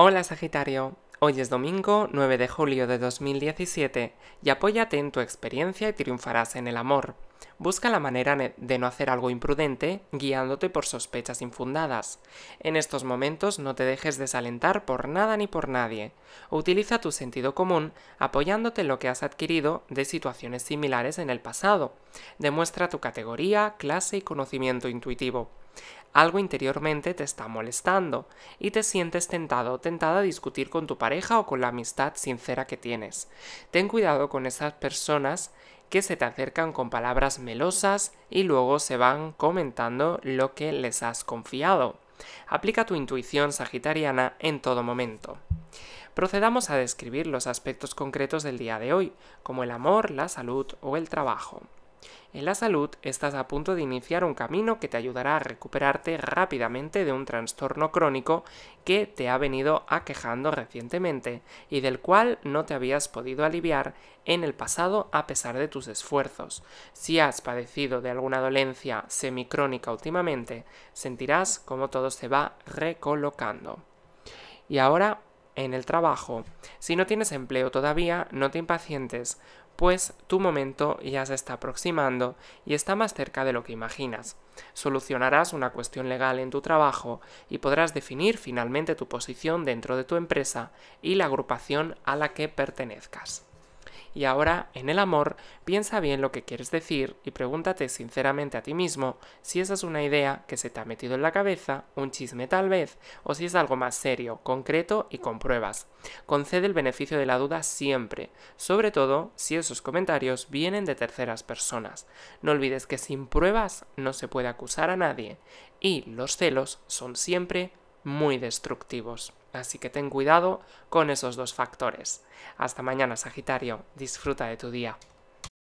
Hola Sagitario, hoy es domingo 9 de julio de 2017 y apóyate en tu experiencia y triunfarás en el amor. Busca la manera de no hacer algo imprudente guiándote por sospechas infundadas. En estos momentos no te dejes desalentar por nada ni por nadie. Utiliza tu sentido común apoyándote en lo que has adquirido de situaciones similares en el pasado. Demuestra tu categoría, clase y conocimiento intuitivo. Algo interiormente te está molestando y te sientes tentado o tentada a discutir con tu pareja o con la amistad sincera que tienes. Ten cuidado con esas personas que se te acercan con palabras melosas y luego se van comentando lo que les has confiado. Aplica tu intuición sagitariana en todo momento. Procedamos a describir los aspectos concretos del día de hoy, como el amor, la salud o el trabajo. En la salud estás a punto de iniciar un camino que te ayudará a recuperarte rápidamente de un trastorno crónico que te ha venido aquejando recientemente y del cual no te habías podido aliviar en el pasado a pesar de tus esfuerzos. Si has padecido de alguna dolencia semicrónica últimamente, sentirás cómo todo se va recolocando. Y ahora, en el trabajo, si no tienes empleo todavía, no te impacientes, pues tu momento ya se está aproximando y está más cerca de lo que imaginas. Solucionarás una cuestión legal en tu trabajo y podrás definir finalmente tu posición dentro de tu empresa y la agrupación a la que pertenezcas. Y ahora, en el amor, piensa bien lo que quieres decir y pregúntate sinceramente a ti mismo si esa es una idea que se te ha metido en la cabeza, un chisme tal vez, o si es algo más serio, concreto y con pruebas. Concede el beneficio de la duda siempre, sobre todo si esos comentarios vienen de terceras personas. No olvides que sin pruebas no se puede acusar a nadie y los celos son siempre muy destructivos. Así que ten cuidado con esos dos factores. Hasta mañana, Sagitario. Disfruta de tu día.